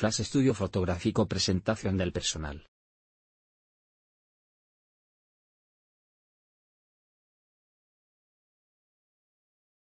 Flash Estudio Fotográfico Presentación del personal.